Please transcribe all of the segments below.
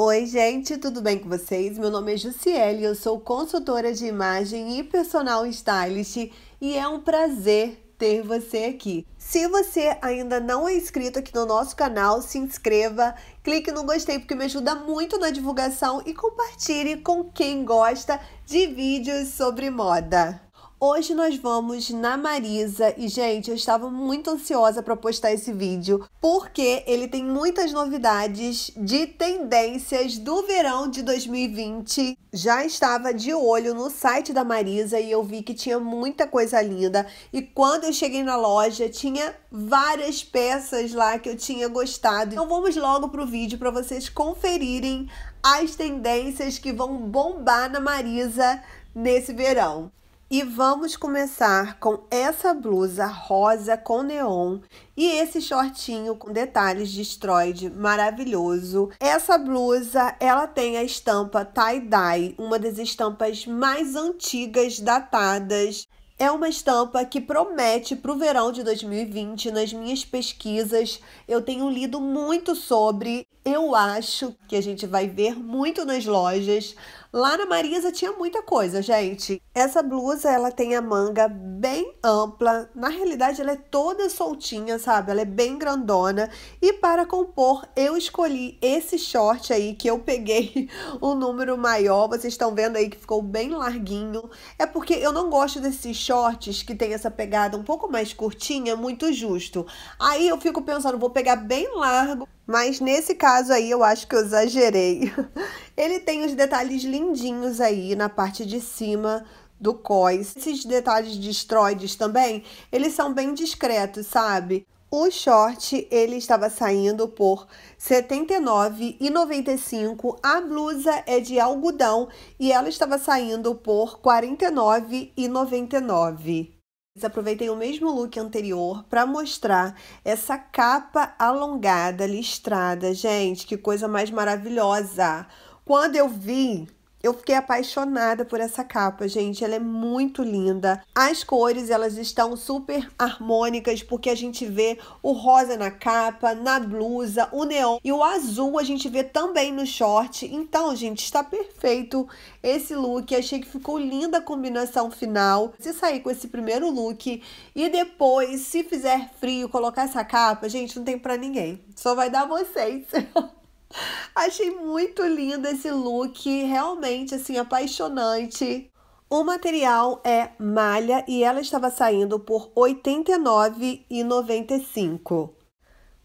Oi, gente, tudo bem com vocês? Meu nome é Jussiele, eu sou consultora de imagem e personal stylist e é um prazer ter você aqui. Se você ainda não é inscrito aqui no nosso canal, se inscreva, clique no gostei porque me ajuda muito na divulgação e compartilhe com quem gosta de vídeos sobre moda. Hoje nós vamos na Marisa e, gente, eu estava muito ansiosa para postar esse vídeo porque ele tem muitas novidades de tendências do verão de 2020. Já estava de olho no site da Marisa e eu vi que tinha muita coisa linda. E quando eu cheguei na loja, tinha várias peças lá que eu tinha gostado. Então vamos logo pro vídeo para vocês conferirem as tendências que vão bombar na Marisa nesse verão. E vamos começar com essa blusa rosa com neon e esse shortinho com detalhes de estroide maravilhoso. Essa blusa, ela tem a estampa tie-dye, uma das estampas mais antigas datadas. É uma estampa que promete para o verão de 2020. Nas minhas pesquisas, eu tenho lido muito sobre. Eu acho que a gente vai ver muito nas lojas. Lá na Marisa tinha muita coisa, gente. Essa blusa, ela tem a manga bem ampla. Na realidade, ela é toda soltinha, sabe? Ela é bem grandona. E para compor, eu escolhi esse short aí, que eu peguei um número maior. Vocês estão vendo aí que ficou bem larguinho. É porque eu não gosto desses shorts que tem essa pegada um pouco mais curtinha, muito justo. Aí eu fico pensando, vou pegar bem largo mas nesse caso aí eu acho que eu exagerei. Ele tem os detalhes lindinhos aí na parte de cima do cós. Esses detalhes de estroides também, eles são bem discretos, sabe? O short, ele estava saindo por R$ 79,95. A blusa é de algodão e ela estava saindo por R$ 49,99. Aproveitei o mesmo look anterior para mostrar essa capa alongada, listrada. Gente, que coisa mais maravilhosa! Quando eu vi eu fiquei apaixonada por essa capa, gente. Ela é muito linda. As cores, elas estão super harmônicas, porque a gente vê o rosa na capa, na blusa, o neon e o azul a gente vê também no short. Então, gente, está perfeito esse look. Achei que ficou linda a combinação final. Se sair com esse primeiro look e depois, se fizer frio, colocar essa capa, gente, não tem pra ninguém. Só vai dar vocês. Achei muito lindo esse look, realmente assim apaixonante. O material é malha e ela estava saindo por R$ 89,95.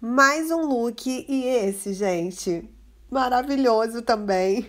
Mais um look e esse, gente, maravilhoso também.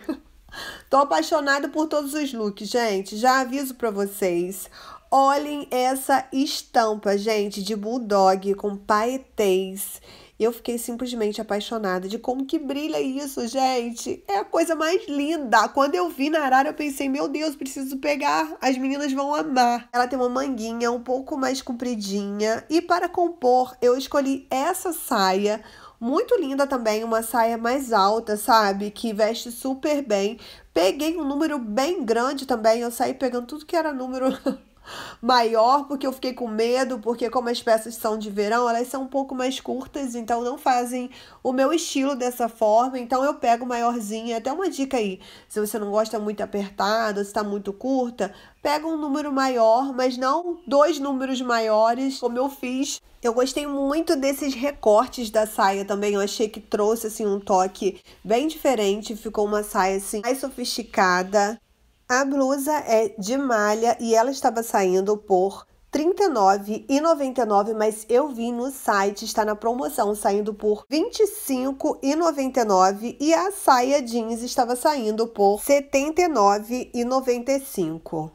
Tô apaixonada por todos os looks, gente. Já aviso para vocês. Olhem essa estampa, gente, de bulldog com paetês e eu fiquei simplesmente apaixonada de como que brilha isso, gente. É a coisa mais linda. Quando eu vi na arara, eu pensei, meu Deus, preciso pegar. As meninas vão amar. Ela tem uma manguinha um pouco mais compridinha. E para compor, eu escolhi essa saia. Muito linda também, uma saia mais alta, sabe? Que veste super bem. Peguei um número bem grande também. Eu saí pegando tudo que era número maior, porque eu fiquei com medo, porque como as peças são de verão, elas são um pouco mais curtas, então não fazem o meu estilo dessa forma, então eu pego maiorzinha. Até uma dica aí, se você não gosta muito apertada, se tá muito curta, pega um número maior, mas não dois números maiores, como eu fiz. Eu gostei muito desses recortes da saia também, eu achei que trouxe assim um toque bem diferente, ficou uma saia assim mais sofisticada. A blusa é de malha e ela estava saindo por R$ 39,99, mas eu vi no site, está na promoção, saindo por R$ 25,99 e a saia jeans estava saindo por R$ 79,95.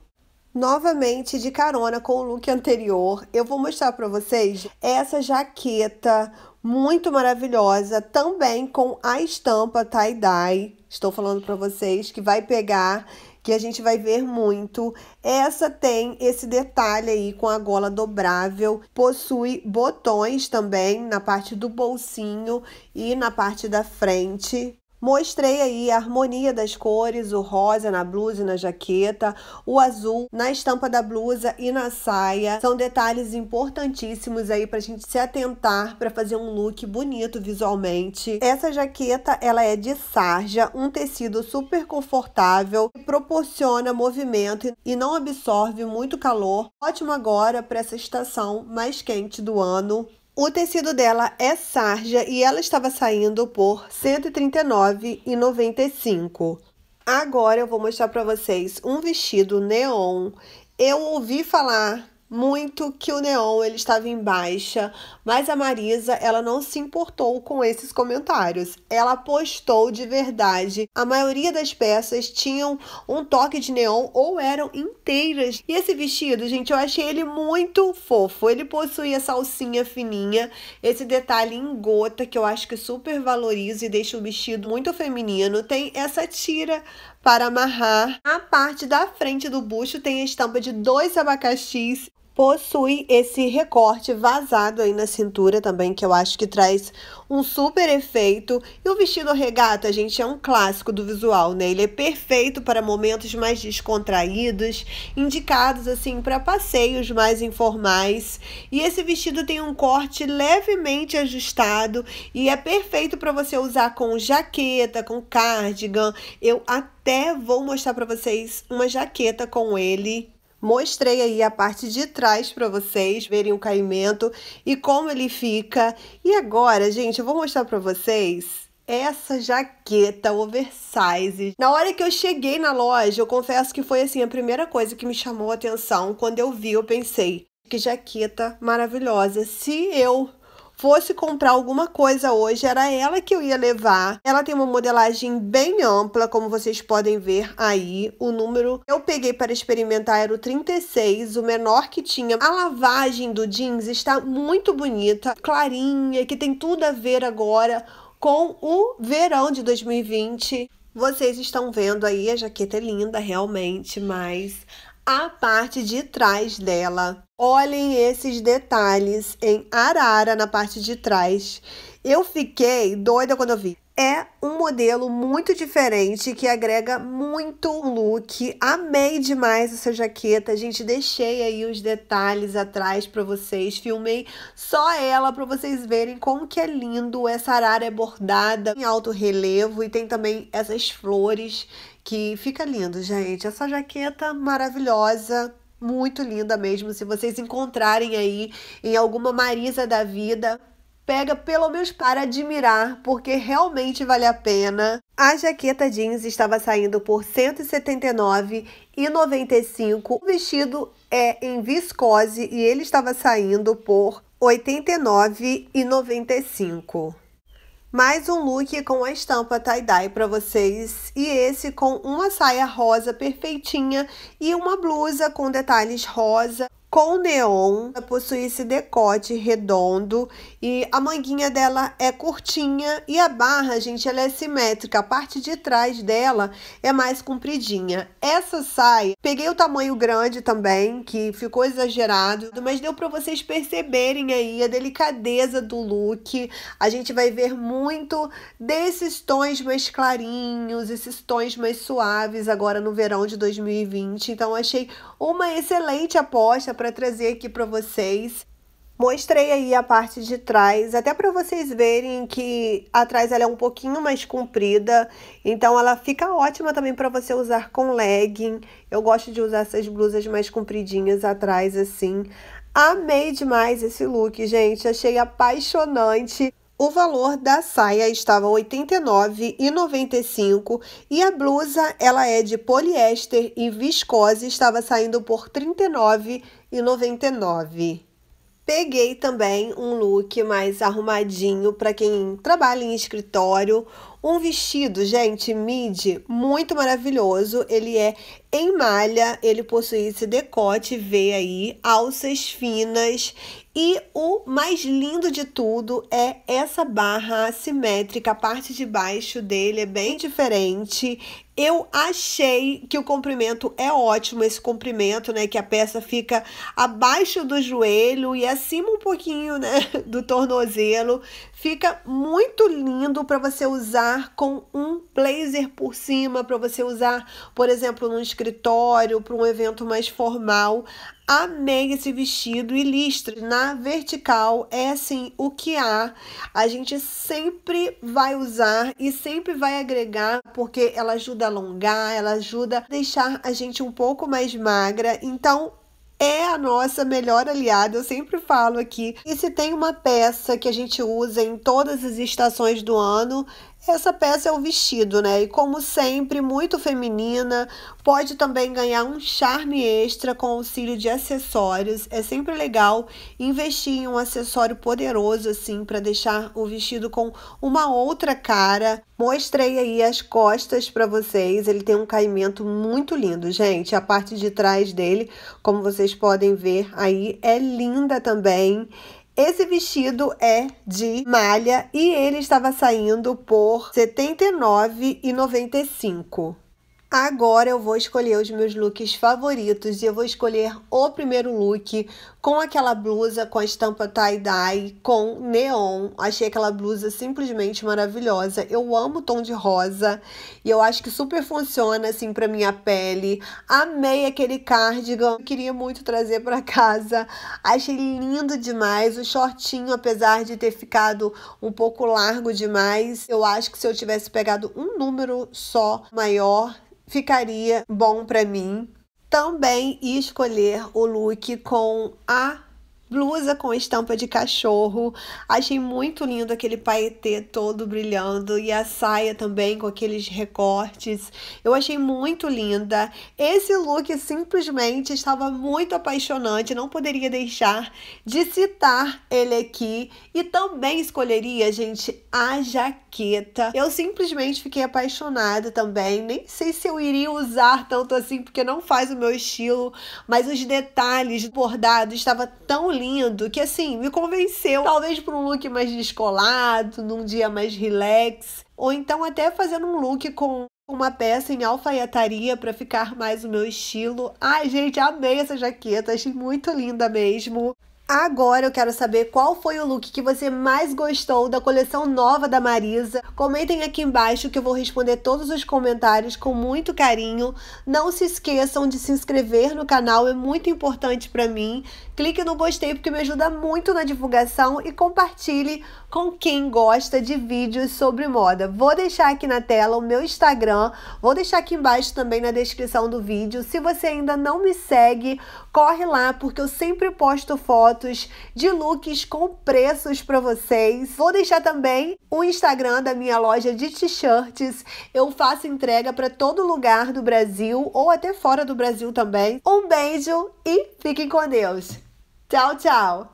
Novamente de carona com o look anterior, eu vou mostrar para vocês essa jaqueta muito maravilhosa, também com a estampa tie-dye. Estou falando para vocês que vai pegar que a gente vai ver muito. Essa tem esse detalhe aí com a gola dobrável, possui botões também na parte do bolsinho e na parte da frente. Mostrei aí a harmonia das cores, o rosa na blusa e na jaqueta, o azul na estampa da blusa e na saia. São detalhes importantíssimos aí pra gente se atentar para fazer um look bonito visualmente. Essa jaqueta, ela é de sarja, um tecido super confortável, que proporciona movimento e não absorve muito calor. Ótimo agora para essa estação mais quente do ano. O tecido dela é sarja e ela estava saindo por R$ 139,95. Agora eu vou mostrar para vocês um vestido neon. Eu ouvi falar muito que o neon ele estava em baixa, mas a Marisa, ela não se importou com esses comentários. Ela apostou de verdade. A maioria das peças tinham um toque de neon ou eram inteiras. E esse vestido, gente, eu achei ele muito fofo. Ele possuía salsinha fininha, esse detalhe em gota que eu acho que super valoriza e deixa o vestido muito feminino. Tem essa tira para amarrar. A parte da frente do bucho tem a estampa de dois abacaxis possui esse recorte vazado aí na cintura também, que eu acho que traz um super efeito. E o vestido regata, gente, é um clássico do visual, né? Ele é perfeito para momentos mais descontraídos, indicados assim para passeios mais informais. E esse vestido tem um corte levemente ajustado e é perfeito para você usar com jaqueta, com cardigan. Eu até vou mostrar para vocês uma jaqueta com ele Mostrei aí a parte de trás para vocês verem o caimento e como ele fica. E agora, gente, eu vou mostrar para vocês essa jaqueta oversize. Na hora que eu cheguei na loja, eu confesso que foi assim a primeira coisa que me chamou a atenção. Quando eu vi, eu pensei, que jaqueta maravilhosa. Se eu fosse comprar alguma coisa hoje, era ela que eu ia levar. Ela tem uma modelagem bem ampla, como vocês podem ver aí. O número que eu peguei para experimentar era o 36, o menor que tinha. A lavagem do jeans está muito bonita, clarinha, que tem tudo a ver agora com o verão de 2020. Vocês estão vendo aí, a jaqueta é linda realmente, mas a parte de trás dela Olhem esses detalhes em arara na parte de trás. Eu fiquei doida quando eu vi. É um modelo muito diferente que agrega muito look. Amei demais essa jaqueta, gente. Deixei aí os detalhes atrás para vocês. Filmei só ela para vocês verem como que é lindo. Essa arara é bordada em alto relevo e tem também essas flores que fica lindo, gente. Essa jaqueta maravilhosa muito linda mesmo. Se vocês encontrarem aí em alguma Marisa da vida, pega pelo menos para admirar, porque realmente vale a pena. A jaqueta jeans estava saindo por R$ 179,95. O vestido é em viscose e ele estava saindo por R$ 89,95. Mais um look com a estampa tie-dye para vocês e esse com uma saia rosa perfeitinha e uma blusa com detalhes rosa com neon, Ela possui esse decote redondo e a manguinha dela é curtinha e a barra, gente, ela é simétrica, a parte de trás dela é mais compridinha. Essa saia Peguei o tamanho grande também, que ficou exagerado, mas deu para vocês perceberem aí a delicadeza do look. A gente vai ver muito desses tons mais clarinhos, esses tons mais suaves agora no verão de 2020. Então achei uma excelente aposta para trazer aqui para vocês. Mostrei aí a parte de trás, até para vocês verem que atrás ela é um pouquinho mais comprida, então ela fica ótima também para você usar com legging. Eu gosto de usar essas blusas mais compridinhas atrás assim. Amei demais esse look, gente, achei apaixonante. O valor da saia estava R$ 89,95 e a blusa, ela é de poliéster e viscose, estava saindo por R$ 39,99. Peguei também um look mais arrumadinho para quem trabalha em escritório um vestido, gente, midi, muito maravilhoso. Ele é em malha, ele possui esse decote V aí, alças finas. E o mais lindo de tudo é essa barra assimétrica, a parte de baixo dele é bem diferente. Eu achei que o comprimento é ótimo, esse comprimento, né? Que a peça fica abaixo do joelho e acima um pouquinho, né? Do tornozelo. Fica muito lindo para você usar com um blazer por cima, para você usar, por exemplo, num escritório, para um evento mais formal. Amei esse vestido e listre na vertical é assim o que há. A gente sempre vai usar e sempre vai agregar porque ela ajuda a alongar, ela ajuda a deixar a gente um pouco mais magra. Então é a nossa melhor aliada, eu sempre falo aqui. E se tem uma peça que a gente usa em todas as estações do ano, essa peça é o vestido, né? E como sempre, muito feminina, pode também ganhar um charme extra com auxílio de acessórios. É sempre legal investir em um acessório poderoso assim para deixar o vestido com uma outra cara. Mostrei aí as costas para vocês. Ele tem um caimento muito lindo, gente. A parte de trás dele, como vocês podem ver aí, é linda também. Esse vestido é de malha e ele estava saindo por R$ 79,95. Agora eu vou escolher os meus looks favoritos e eu vou escolher o primeiro look com aquela blusa com a estampa tie-dye com neon. Achei aquela blusa simplesmente maravilhosa. Eu amo o tom de rosa e eu acho que super funciona assim para minha pele. Amei aquele cardigan, queria muito trazer para casa. Achei lindo demais o shortinho, apesar de ter ficado um pouco largo demais. Eu acho que se eu tivesse pegado um número só maior, ficaria bom para mim. Também escolher o look com a blusa com estampa de cachorro. Achei muito lindo aquele paetê todo brilhando e a saia também com aqueles recortes. Eu achei muito linda. Esse look simplesmente estava muito apaixonante, não poderia deixar de citar ele aqui. E também escolheria, gente, a jaqueta. Eu simplesmente fiquei apaixonada também. Nem sei se eu iria usar tanto assim, porque não faz o meu estilo, mas os detalhes bordados estava tão lindo lindo, que assim, me convenceu. Talvez para um look mais descolado, num dia mais relax, ou então até fazendo um look com uma peça em alfaiataria para ficar mais o meu estilo. Ai, gente, amei essa jaqueta, achei muito linda mesmo. Agora eu quero saber qual foi o look que você mais gostou da coleção nova da Marisa. Comentem aqui embaixo que eu vou responder todos os comentários com muito carinho. Não se esqueçam de se inscrever no canal, é muito importante para mim clique no gostei porque me ajuda muito na divulgação e compartilhe com quem gosta de vídeos sobre moda. Vou deixar aqui na tela o meu Instagram, vou deixar aqui embaixo também na descrição do vídeo. Se você ainda não me segue, corre lá porque eu sempre posto fotos de looks com preços para vocês. Vou deixar também o Instagram da minha loja de t-shirts. Eu faço entrega para todo lugar do Brasil ou até fora do Brasil também. Um beijo e fiquem com Deus. Tchau, tchau!